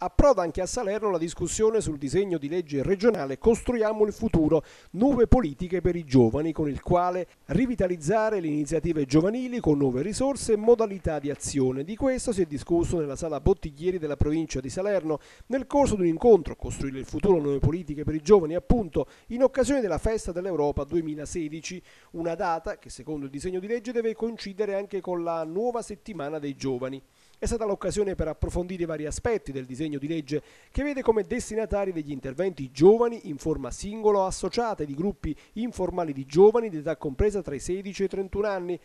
Approda anche a Salerno la discussione sul disegno di legge regionale Costruiamo il futuro, nuove politiche per i giovani, con il quale rivitalizzare le iniziative giovanili con nuove risorse e modalità di azione. Di questo si è discusso nella sala Bottiglieri della provincia di Salerno nel corso di un incontro Costruire il futuro, nuove politiche per i giovani, appunto, in occasione della Festa dell'Europa 2016, una data che secondo il disegno di legge deve coincidere anche con la nuova settimana dei giovani. È stata l'occasione per approfondire vari aspetti del disegno di legge che vede come destinatari degli interventi giovani in forma singola o associata di gruppi informali di giovani di età compresa tra i 16 e i 31 anni,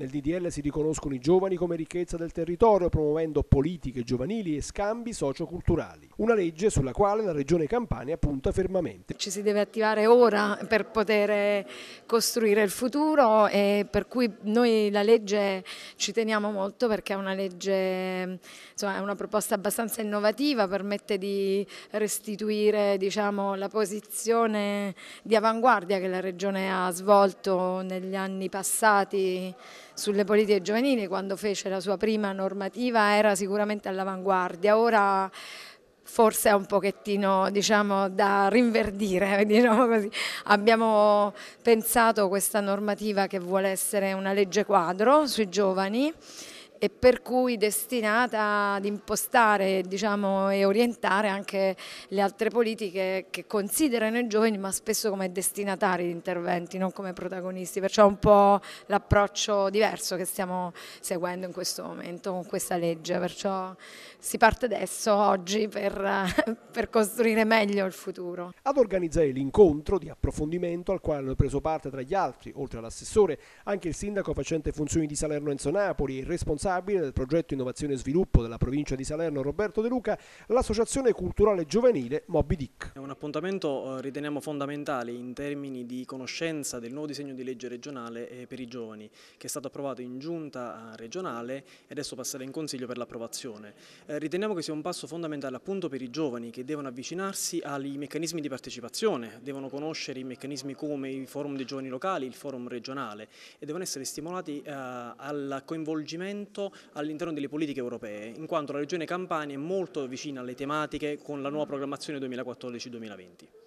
nel DDL si riconoscono i giovani come ricchezza del territorio, promuovendo politiche giovanili e scambi socioculturali. Una legge sulla quale la Regione Campania punta fermamente. Ci si deve attivare ora per poter costruire il futuro e per cui noi la legge ci teniamo molto perché è una legge, insomma, è una proposta abbastanza innovativa, permette di restituire diciamo, la posizione di avanguardia che la Regione ha svolto negli anni passati sulle politiche giovanili quando fece la sua prima normativa era sicuramente all'avanguardia, ora forse è un pochettino diciamo, da rinverdire, diciamo così. abbiamo pensato questa normativa che vuole essere una legge quadro sui giovani e per cui destinata ad impostare diciamo, e orientare anche le altre politiche che considerano i giovani ma spesso come destinatari di interventi, non come protagonisti, perciò è un po' l'approccio diverso che stiamo seguendo in questo momento con questa legge, perciò si parte adesso, oggi, per, per costruire meglio il futuro. Ad organizzare l'incontro di approfondimento al quale hanno preso parte tra gli altri, oltre all'assessore, anche il sindaco facente funzioni di Salerno Enzo Napoli e il responsabile responsabile del progetto Innovazione e Sviluppo della provincia di Salerno Roberto De Luca, l'associazione culturale giovanile Moby Dick. È un appuntamento eh, riteniamo fondamentale in termini di conoscenza del nuovo disegno di legge regionale eh, per i giovani che è stato approvato in giunta eh, regionale e adesso passerà in consiglio per l'approvazione. Riteniamo che sia un passo fondamentale appunto per i giovani che devono avvicinarsi ai meccanismi di partecipazione, devono conoscere i meccanismi come i forum dei giovani locali, il forum regionale e devono essere stimolati al coinvolgimento molto all'interno delle politiche europee, in quanto la regione Campania è molto vicina alle tematiche con la nuova programmazione 2014-2020.